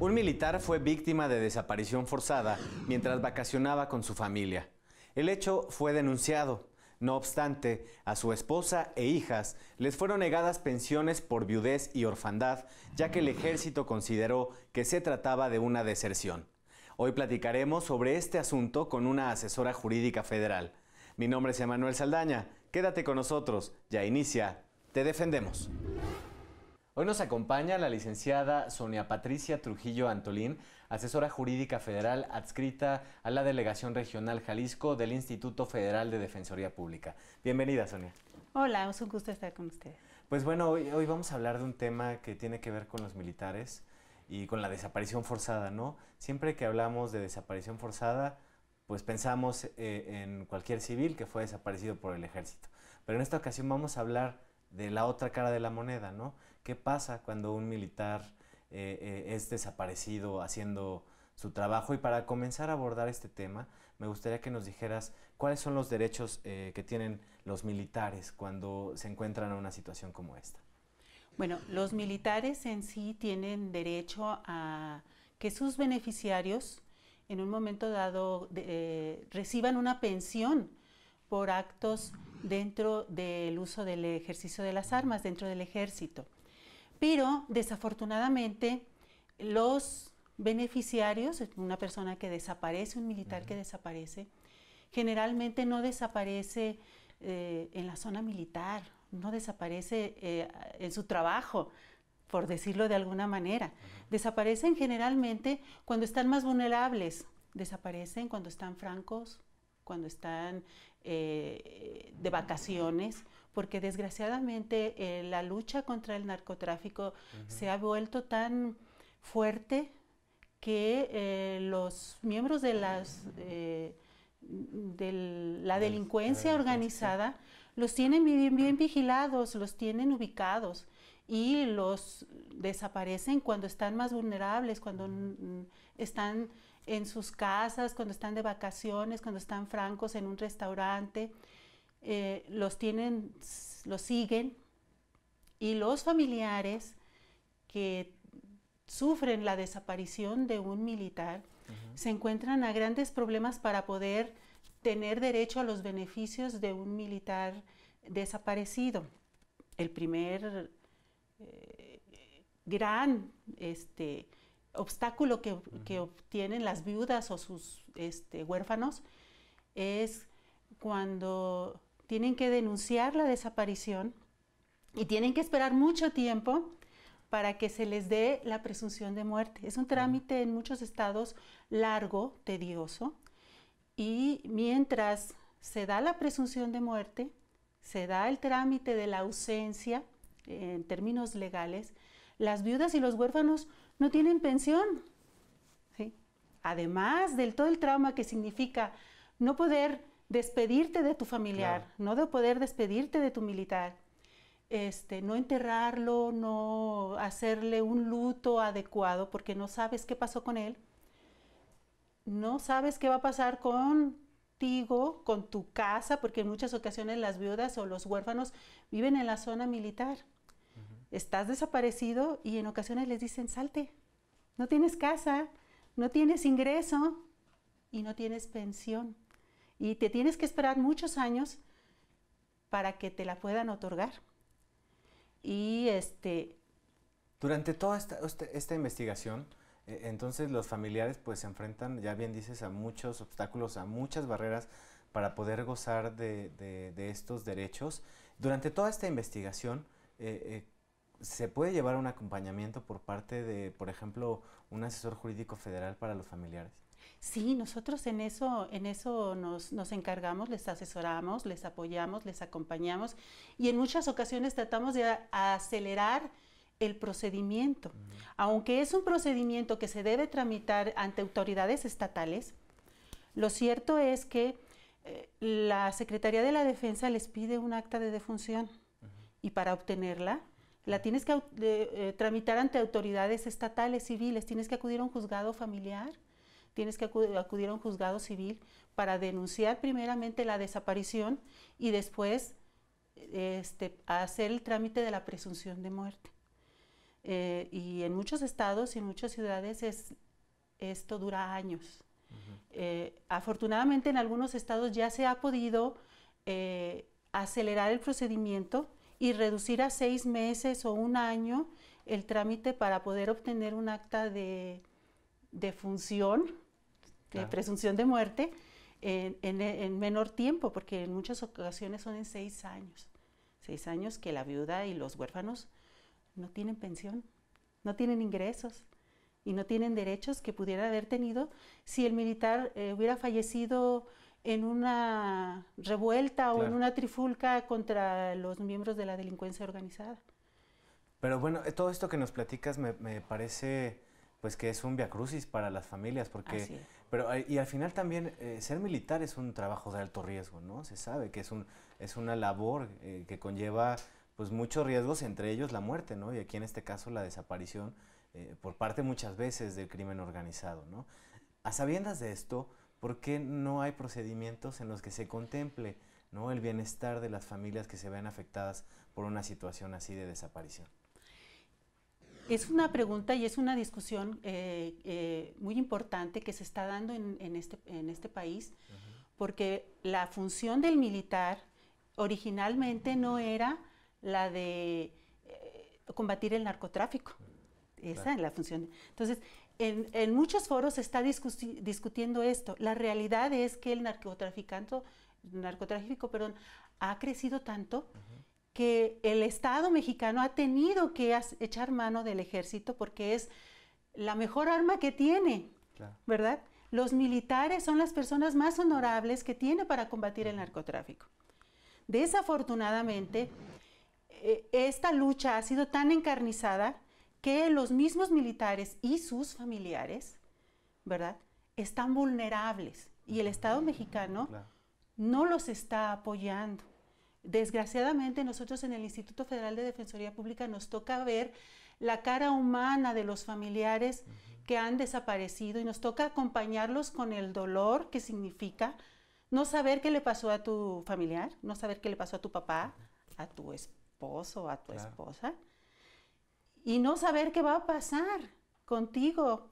Un militar fue víctima de desaparición forzada mientras vacacionaba con su familia. El hecho fue denunciado. No obstante, a su esposa e hijas les fueron negadas pensiones por viudez y orfandad, ya que el ejército consideró que se trataba de una deserción. Hoy platicaremos sobre este asunto con una asesora jurídica federal. Mi nombre es Emanuel Saldaña. Quédate con nosotros. Ya inicia. Te defendemos. Hoy nos acompaña la licenciada Sonia Patricia Trujillo Antolín, asesora jurídica federal adscrita a la Delegación Regional Jalisco del Instituto Federal de Defensoría Pública. Bienvenida, Sonia. Hola, es un gusto estar con ustedes. Pues bueno, hoy, hoy vamos a hablar de un tema que tiene que ver con los militares y con la desaparición forzada, ¿no? Siempre que hablamos de desaparición forzada, pues pensamos eh, en cualquier civil que fue desaparecido por el ejército. Pero en esta ocasión vamos a hablar de la otra cara de la moneda, ¿no? ¿Qué pasa cuando un militar eh, eh, es desaparecido haciendo su trabajo? Y para comenzar a abordar este tema, me gustaría que nos dijeras cuáles son los derechos eh, que tienen los militares cuando se encuentran en una situación como esta. Bueno, los militares en sí tienen derecho a que sus beneficiarios en un momento dado reciban una pensión por actos dentro del uso del ejercicio de las armas, dentro del ejército pero desafortunadamente los beneficiarios, una persona que desaparece, un militar que desaparece, generalmente no desaparece eh, en la zona militar, no desaparece eh, en su trabajo, por decirlo de alguna manera. Desaparecen generalmente cuando están más vulnerables, desaparecen cuando están francos, cuando están eh, de vacaciones porque desgraciadamente eh, la lucha contra el narcotráfico se ha vuelto tan fuerte que eh, los miembros de eh, de la delincuencia organizada los tienen bien vigilados, los tienen ubicados y los desaparecen cuando están más vulnerables, cuando están en sus casas, cuando están de vacaciones, cuando están francos en un restaurante. Eh, los tienen, los siguen y los familiares que sufren la desaparición de un militar se encuentran a grandes problemas para poder tener derecho a los beneficios de un militar desaparecido. El primer eh, gran este, obstáculo que, obtienen las viudas o sus este, huérfanos es cuando tienen que denunciar la desaparición y tienen que esperar mucho tiempo para que se les dé la presunción de muerte. Es un trámite en muchos estados largo, tedioso, y mientras se da la presunción de muerte, se da el trámite de la ausencia en términos legales, las viudas y los huérfanos no tienen pensión. Además del todo el trauma que significa no poder despedirte de tu familiar, no de poder despedirte de tu militar, este, no enterrarlo, no hacerle un luto adecuado porque no sabes qué pasó con él, no sabes qué va a pasar contigo, con tu casa, porque en muchas ocasiones las viudas o los huérfanos viven en la zona militar. Estás desaparecido y en ocasiones les dicen, salte, no tienes casa, no tienes ingreso y no tienes pensión y te tienes que esperar muchos años para que te la puedan otorgar. Y este... Durante toda esta, investigación, e, entonces los familiares pues se enfrentan, ya bien dices, a muchos obstáculos, a muchas barreras para poder gozar de, estos derechos. Durante toda esta investigación, eh, eh, ¿se puede llevar un acompañamiento por parte de, por ejemplo, un asesor jurídico federal para los familiares? Sí, nosotros en eso, en eso nos, encargamos, les asesoramos, les apoyamos, les acompañamos y en muchas ocasiones tratamos de acelerar el procedimiento. Aunque es un procedimiento que se debe tramitar ante autoridades estatales, lo cierto es que eh, la Secretaría de la Defensa les pide un acta de defunción y para obtenerla la tienes que eh, tramitar ante autoridades estatales, civiles, tienes que acudir a un juzgado familiar tienes que acudir a un juzgado civil para denunciar primeramente la desaparición y después este, hacer el trámite de la presunción de muerte. Eh, y en muchos estados y en muchas ciudades es, esto dura años. Eh, afortunadamente en algunos estados ya se ha podido eh, acelerar el procedimiento y reducir a seis meses o un año el trámite para poder obtener un acta de, de función presunción de muerte en, menor tiempo, porque en muchas ocasiones son en seis años. Seis años que la viuda y los huérfanos no tienen pensión, no tienen ingresos y no tienen derechos que pudiera haber tenido si el militar eh, hubiera fallecido en una revuelta o en una trifulca contra los miembros de la delincuencia organizada. Pero bueno, eh, todo esto que nos platicas me, me parece pues que es un viacrucis para las familias, porque pero, eh, y al final también, eh, ser militar es un trabajo de alto riesgo, ¿no? Se sabe que es, un, es una labor eh, que conlleva pues muchos riesgos, entre ellos la muerte, ¿no? Y aquí en este caso la desaparición por parte muchas veces del crimen organizado, ¿no? A sabiendas de esto, ¿por qué no hay procedimientos en los que se contemple el bienestar de las familias que se ven afectadas por una situación así de desaparición? Es una pregunta y es una discusión eh, eh, muy importante que se está dando en, en, este, este país, porque la función del militar originalmente no era la de eh, combatir el narcotráfico. Esa es la función. Entonces, en, muchos foros se está discutiendo esto. La realidad es que el narcotraficante, narcotráfico perdón, ha crecido tanto que el Estado mexicano ha tenido que echar mano del ejército porque es la mejor arma que tiene, ¿verdad? Los militares son las personas más honorables que tiene para combatir el narcotráfico. Desafortunadamente, eh, esta lucha ha sido tan encarnizada que los mismos militares y sus familiares, ¿verdad? Están vulnerables y el Estado mexicano no los está apoyando. Desgraciadamente nosotros en el Instituto Federal de Defensoría Pública nos toca ver la cara humana de los familiares que han desaparecido y nos toca acompañarlos con el dolor que significa no saber qué le pasó a tu familiar, no saber qué le pasó a tu papá, a tu esposo, a tu esposa, y no saber qué va a pasar contigo,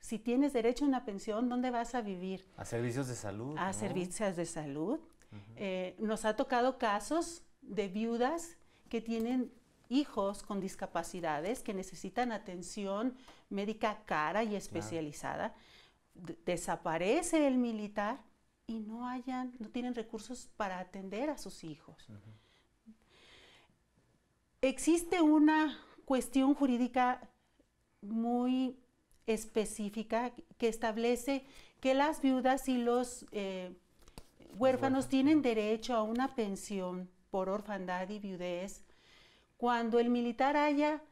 si tienes derecho a una pensión, ¿dónde vas a vivir? A servicios de salud. A servicios de salud. Eh, nos ha tocado casos de viudas que tienen hijos con discapacidades que necesitan atención médica cara y especializada. Desaparece el militar y no hayan, no tienen recursos para atender a sus hijos. Existe una cuestión jurídica muy específica que establece que las viudas y los eh, huérfanos tienen derecho a una pensión por orfandad y viudez cuando el militar haya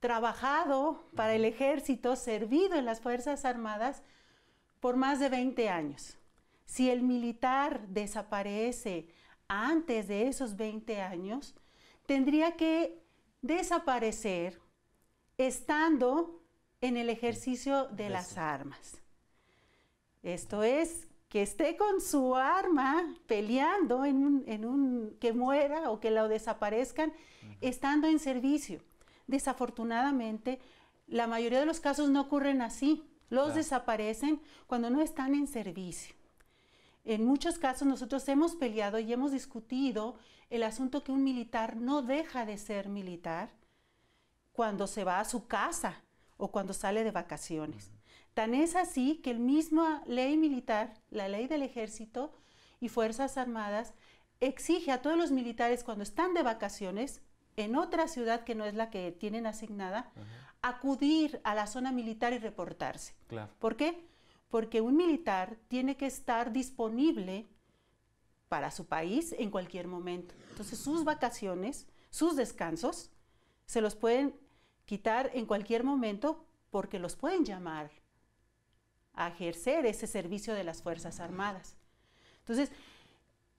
trabajado para el ejército, servido en las Fuerzas Armadas por más de 20 años. Si el militar desaparece antes de esos 20 años, tendría que desaparecer estando en el ejercicio de las armas. Esto es que esté con su arma peleando en un, que muera o que lo desaparezcan estando en servicio. Desafortunadamente, la mayoría de los casos no ocurren así. Los desaparecen cuando no están en servicio. En muchos casos nosotros hemos peleado y hemos discutido el asunto que un militar no deja de ser militar cuando se va a su casa o cuando sale de vacaciones. Tan es así que el misma ley militar, la ley del ejército y Fuerzas Armadas, exige a todos los militares cuando están de vacaciones en otra ciudad que no es la que tienen asignada, acudir a la zona militar y reportarse. ¿Por qué? Porque un militar tiene que estar disponible para su país en cualquier momento. Entonces sus vacaciones, sus descansos, se los pueden quitar en cualquier momento porque los pueden llamar a ejercer ese servicio de las Fuerzas Armadas. Entonces,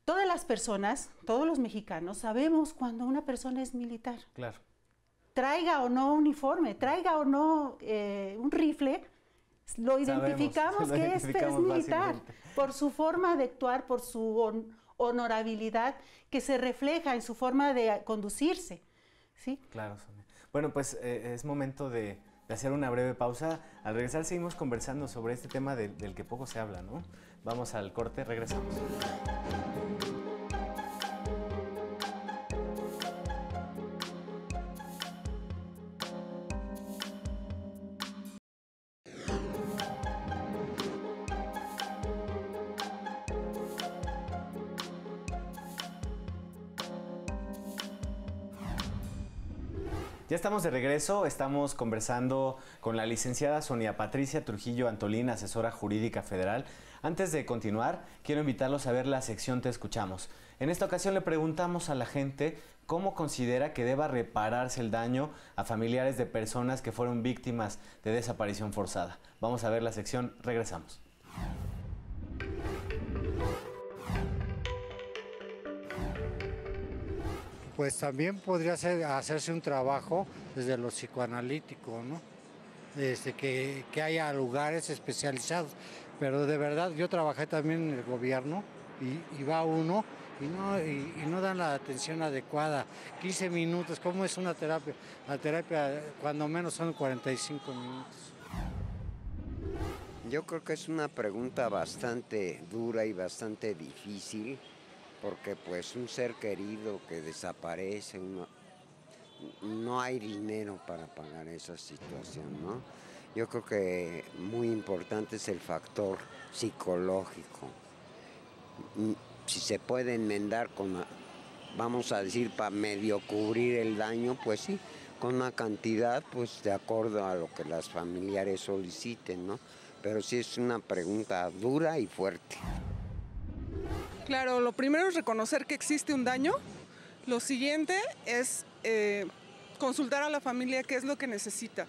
todas las personas, todos los mexicanos, sabemos cuando una persona es militar. Claro. Traiga o no uniforme, traiga o no eh, un rifle, lo identificamos, que es, militar por su forma de actuar, por su honorabilidad que se refleja en su forma de conducirse. ¿sí? Claro, Bueno, pues eh, es momento de de hacer una breve pausa. Al regresar seguimos conversando sobre este tema del que poco se habla, ¿no? Vamos al corte, regresamos. Ya estamos de regreso, estamos conversando con la licenciada Sonia Patricia Trujillo Antolín, asesora jurídica federal. Antes de continuar, quiero invitarlos a ver la sección Te escuchamos. En esta ocasión le preguntamos a la gente cómo considera que deba repararse el daño a familiares de personas que fueron víctimas de desaparición forzada. Vamos a ver la sección, regresamos. pues también podría hacerse un trabajo desde lo psicoanalítico, ¿no? Desde que, haya lugares especializados. Pero de verdad, yo trabajé también en el gobierno y, va uno y no, y no dan la atención adecuada. 15 minutos, ¿cómo es una terapia? La terapia cuando menos son 45 minutos. Yo creo que es una pregunta bastante dura y bastante difícil porque pues un ser querido que desaparece, no hay dinero para pagar esa situación, ¿no? Yo creo que muy importante es el factor psicológico. Mm, si se puede enmendar con, vamos a decir, para medio cubrir el daño, pues sí, con una cantidad, pues de acuerdo a lo que las familiares soliciten, ¿no? Pero sí es una pregunta dura y fuerte. Claro, lo primero es reconocer que existe un daño. Lo siguiente es eh, consultar a la familia qué es lo que necesita,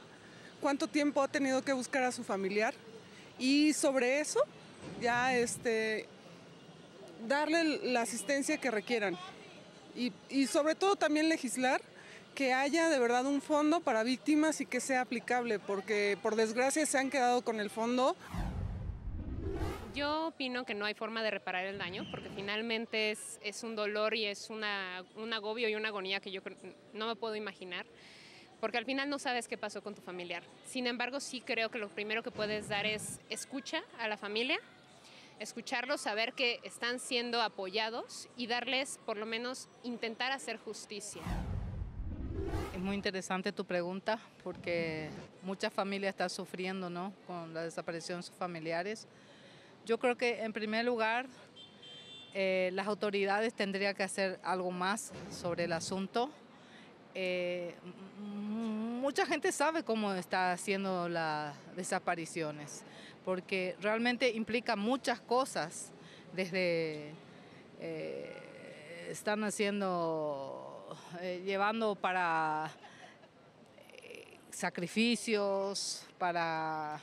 cuánto tiempo ha tenido que buscar a su familiar y sobre eso ya este, darle la asistencia que requieran. y sobre todo también legislar que haya de verdad un fondo para víctimas y que sea aplicable, porque por desgracia se han quedado con el fondo. Yo opino que no hay forma de reparar el daño, porque finalmente es, un dolor y es un agobio y una agonía que yo no me puedo imaginar, porque al final no sabes qué pasó con tu familiar. Sin embargo, sí creo que lo primero que puedes dar es escucha a la familia, escucharlos, saber que están siendo apoyados y darles, por lo menos, intentar hacer justicia. Es muy interesante tu pregunta porque muchas familias están sufriendo ¿no? con la desaparición de sus familiares yo creo que en primer lugar eh, las autoridades tendrían que hacer algo más sobre el asunto. Eh, mucha gente sabe cómo está haciendo las desapariciones, porque realmente implica muchas cosas, desde eh, están haciendo, llevando para sacrificios, para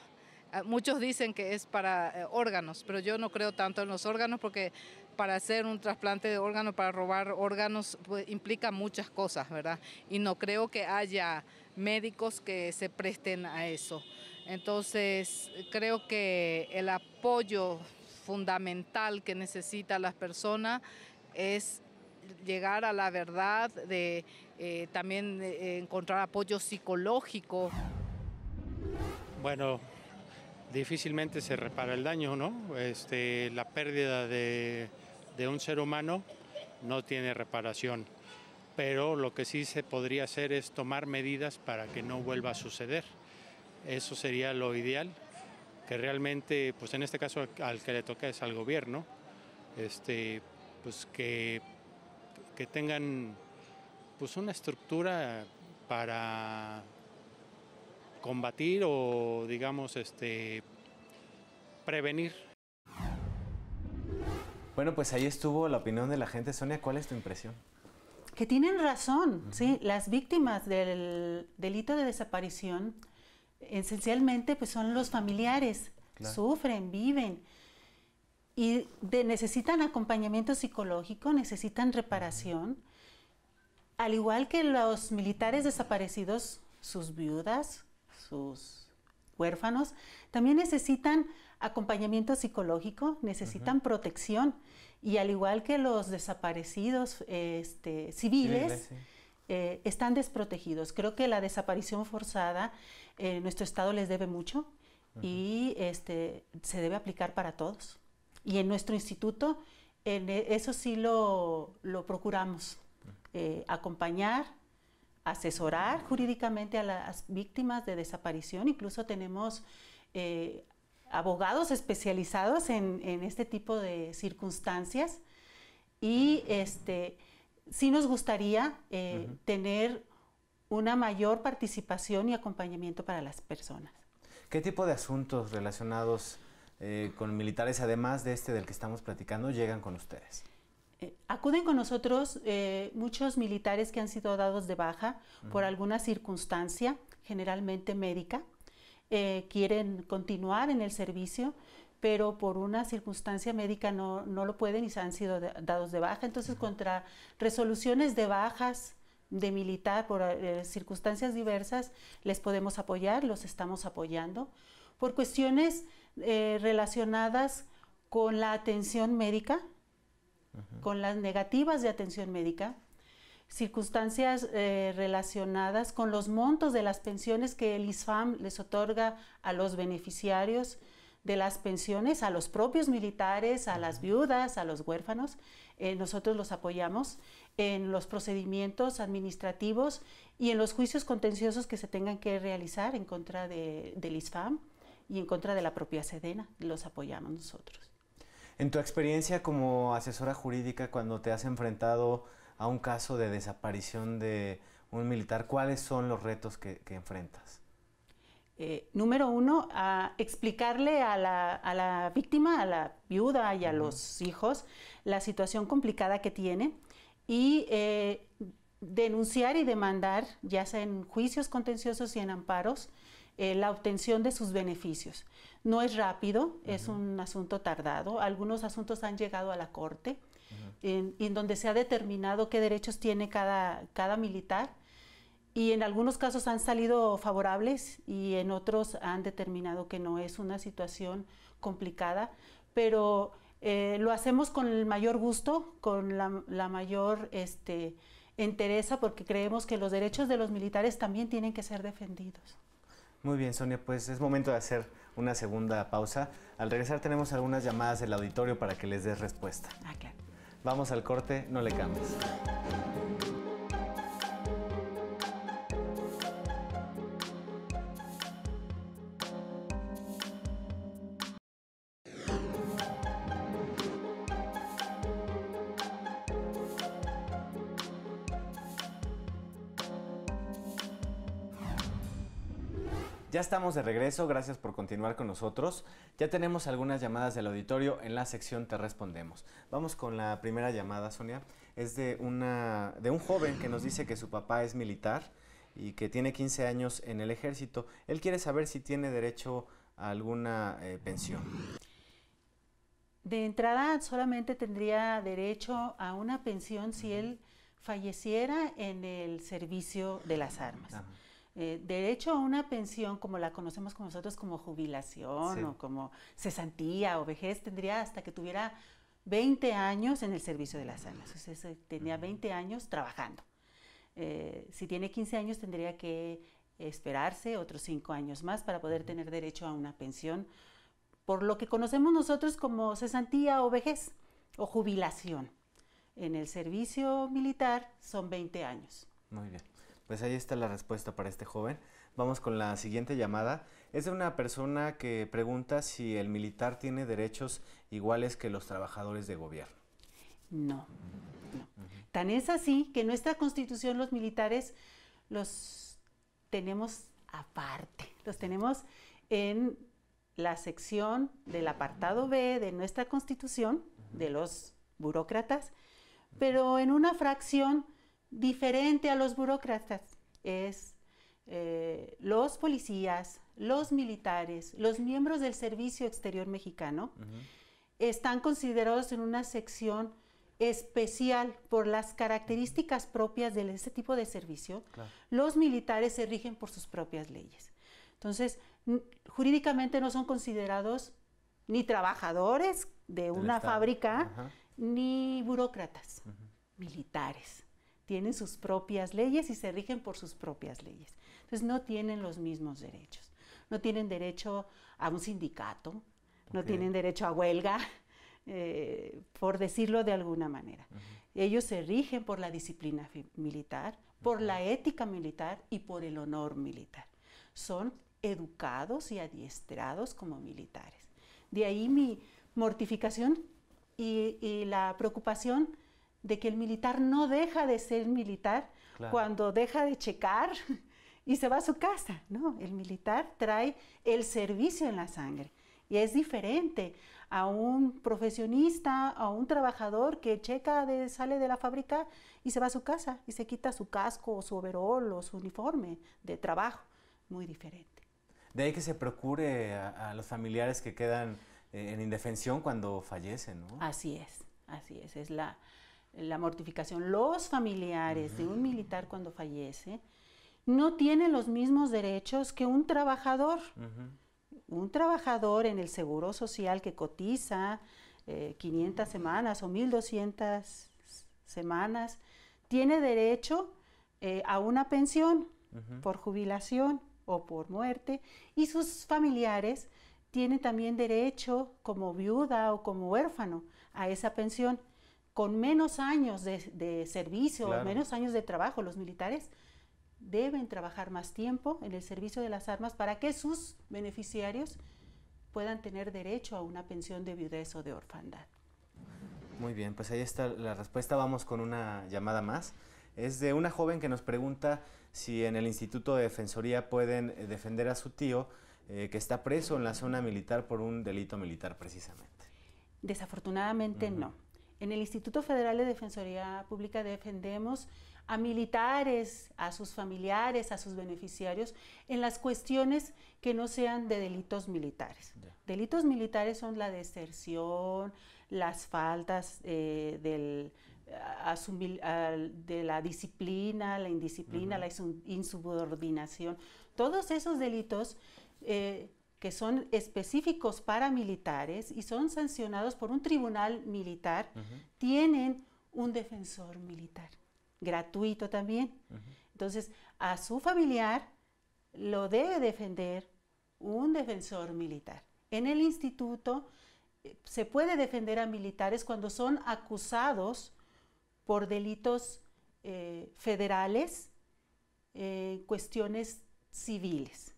Ah, muchos dicen que es para eh, órganos, pero yo no creo tanto en los órganos porque para hacer un trasplante de órgano, para robar órganos, pues, implica muchas cosas, ¿verdad? Y no creo que haya médicos que se presten a eso. Entonces, creo que el apoyo fundamental que necesita las personas es llegar a la verdad, de eh, también eh, encontrar apoyo psicológico. Bueno, difícilmente se repara el daño, ¿no? Este, la pérdida de, un ser humano no tiene reparación, pero lo que sí se podría hacer es tomar medidas para que no vuelva a suceder. Eso sería lo ideal, que realmente, pues en este caso al que le toca es al gobierno, este, pues que, que tengan pues una estructura para combatir o, digamos, este, prevenir. Bueno, pues ahí estuvo la opinión de la gente. Sonia, ¿cuál es tu impresión? Que tienen razón, sí. Las víctimas del delito de desaparición, esencialmente, pues son los familiares. Sufren, viven y necesitan acompañamiento psicológico, necesitan reparación, al igual que los militares desaparecidos, sus viudas, sus huérfanos, también necesitan acompañamiento psicológico, necesitan protección y al igual que los desaparecidos este, civiles, eh, están desprotegidos. Creo que la desaparición forzada, eh, nuestro Estado les debe mucho y este, se debe aplicar para todos. Y en nuestro instituto, en e, eso sí lo, procuramos, eh, acompañar, asesorar jurídicamente a las víctimas de desaparición. Incluso tenemos eh, abogados especializados en, este tipo de circunstancias. Y este, sí nos gustaría eh, tener una mayor participación y acompañamiento para las personas. ¿Qué tipo de asuntos relacionados eh, con militares, además de este del que estamos platicando, llegan con ustedes? Eh, acuden con nosotros eh, muchos militares que han sido dados de baja por alguna circunstancia, generalmente médica. Eh, quieren continuar en el servicio, pero por una circunstancia médica no, lo pueden y se han sido dados de baja. Entonces, contra resoluciones de bajas de militar por circunstancias diversas, les podemos apoyar, los estamos apoyando. Por cuestiones relacionadas con la atención médica, con las negativas de atención médica, circunstancias eh, relacionadas con los montos de las pensiones que el ISFAM les otorga a los beneficiarios de las pensiones, a los propios militares, a las viudas, a los huérfanos. Eh, nosotros los apoyamos en los procedimientos administrativos y en los juicios contenciosos que se tengan que realizar en contra de, del ISFAM y en contra de la propia Sedena. Los apoyamos nosotros. En tu experiencia como asesora jurídica, cuando te has enfrentado a un caso de desaparición de un militar, ¿cuáles son los retos que, enfrentas? Eh, número uno, explicarle a la, víctima, a la viuda y a los hijos la situación complicada que tiene y eh, denunciar y demandar, ya sea en juicios contenciosos y en amparos, eh, la obtención de sus beneficios. No es rápido, es un asunto tardado. Algunos asuntos han llegado a la Corte, en, donde se ha determinado qué derechos tiene cada, militar y en algunos casos han salido favorables y en otros han determinado que no es una situación complicada, pero eh, lo hacemos con el mayor gusto, con la, mayor este, entereza, porque creemos que los derechos de los militares también tienen que ser defendidos. Muy bien, Sonia, pues es momento de hacer una segunda pausa. Al regresar tenemos algunas llamadas del auditorio para que les des respuesta. Ah, claro. Vamos al corte, no le cambies. Ya estamos de regreso, gracias por continuar con nosotros. Ya tenemos algunas llamadas del auditorio en la sección Te Respondemos. Vamos con la primera llamada, Sonia. Es de, una, de un joven que nos dice que su papá es militar y que tiene 15 años en el ejército. Él quiere saber si tiene derecho a alguna eh, pensión. De entrada solamente tendría derecho a una pensión si él falleciera en el servicio de las armas. Eh, derecho a una pensión como la conocemos con nosotros como jubilación o como cesantía o vejez tendría hasta que tuviera 20 años en el servicio de las almas. tenía 20 años trabajando. Eh, si tiene 15 años, tendría que esperarse otros 5 años más para poder tener derecho a una pensión por lo que conocemos nosotros como cesantía o vejez o jubilación. En el servicio militar son 20 años. Muy bien. Pues ahí está la respuesta para este joven. Vamos con la siguiente llamada. Es de una persona que pregunta si el militar tiene derechos iguales que los trabajadores de gobierno. No. no. Tan es así que en nuestra constitución los militares los tenemos aparte, los tenemos en la sección del apartado B de nuestra constitución, de los burócratas, pero en una fracción diferente a los burócratas, es eh, los policías, los militares, los miembros del Servicio Exterior Mexicano, están considerados en una sección especial por las características propias de ese tipo de servicio, los militares se rigen por sus propias leyes. Entonces, jurídicamente no son considerados ni trabajadores de una fábrica, ni burócratas, militares tienen sus propias leyes y se rigen por sus propias leyes. Entonces no tienen los mismos derechos. No tienen derecho a un sindicato, no tienen derecho a huelga, eh, por decirlo de alguna manera. Ellos se rigen por la disciplina militar, por la ética militar y por el honor militar. Son educados y adiestrados como militares. De ahí mi mortificación y, y la preocupación de que el militar no deja de ser militar cuando deja de checar y se va a su casa. No, el militar trae el servicio en la sangre. Y es diferente a un profesionista, a un trabajador que checa, sale de la fábrica y se va a su casa y se quita su casco o su overol o su uniforme de trabajo. Muy diferente. De ahí que se procure a, los familiares que quedan eh, en indefensión cuando fallecen, Así es, así es. Es la, la mortificación, los familiares de un militar cuando fallece, no tienen los mismos derechos que un trabajador. Un trabajador en el Seguro Social que cotiza 500 eh, semanas o 1200 semanas, tiene derecho eh, a una pensión por jubilación o por muerte y sus familiares tienen también derecho como viuda o como huérfano a esa pensión con menos años de, servicio, menos años de trabajo, los militares deben trabajar más tiempo en el servicio de las armas para que sus beneficiarios puedan tener derecho a una pensión de viudez o de orfandad. Muy bien, pues ahí está la respuesta. Vamos con una llamada más. Es de una joven que nos pregunta si en el Instituto de Defensoría pueden eh, defender a su tío eh, que está preso en la zona militar por un delito militar precisamente. Desafortunadamente no. En el Instituto Federal de Defensoría Pública defendemos a militares, a sus familiares, a sus beneficiarios, en las cuestiones que no sean de delitos militares. Delitos militares son la deserción, las faltas eh, de la disciplina, la indisciplina, la insubordinación. Todos esos delitos eh, que son específicos para militares y son sancionados por un tribunal militar, tienen un defensor militar, gratuito también. Entonces, a su familiar lo debe defender un defensor militar. En el instituto eh, se puede defender a militares cuando son acusados por delitos eh, federales, eh, cuestiones civiles.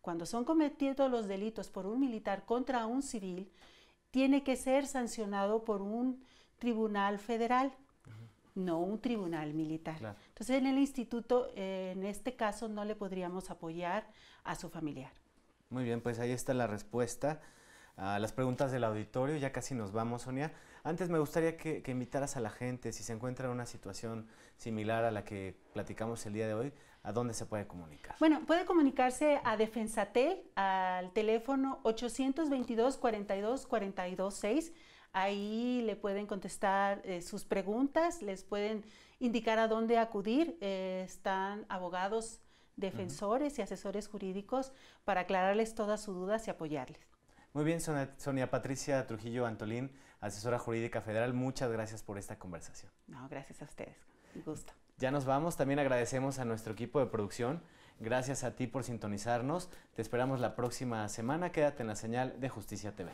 Cuando son cometidos los delitos por un militar contra un civil, tiene que ser sancionado por un tribunal federal, no un tribunal militar. Entonces, en el instituto, eh, en este caso, no le podríamos apoyar a su familiar. Muy bien, pues ahí está la respuesta a las preguntas del auditorio. Ya casi nos vamos, Sonia. Antes me gustaría que, que invitaras a la gente, si se encuentra en una situación similar a la que platicamos el día de hoy, ¿A dónde se puede comunicar? Bueno, puede comunicarse a Defensatel al teléfono 822 42 6. Ahí le pueden contestar eh, sus preguntas, les pueden indicar a dónde acudir. Eh, están abogados, defensores y asesores jurídicos para aclararles todas sus dudas y apoyarles. Muy bien, Sonia, Patricia Trujillo Antolín, asesora jurídica federal, muchas gracias por esta conversación. No, gracias a ustedes. gusto. Ya nos vamos, también agradecemos a nuestro equipo de producción. Gracias a ti por sintonizarnos. Te esperamos la próxima semana. Quédate en la señal de Justicia TV.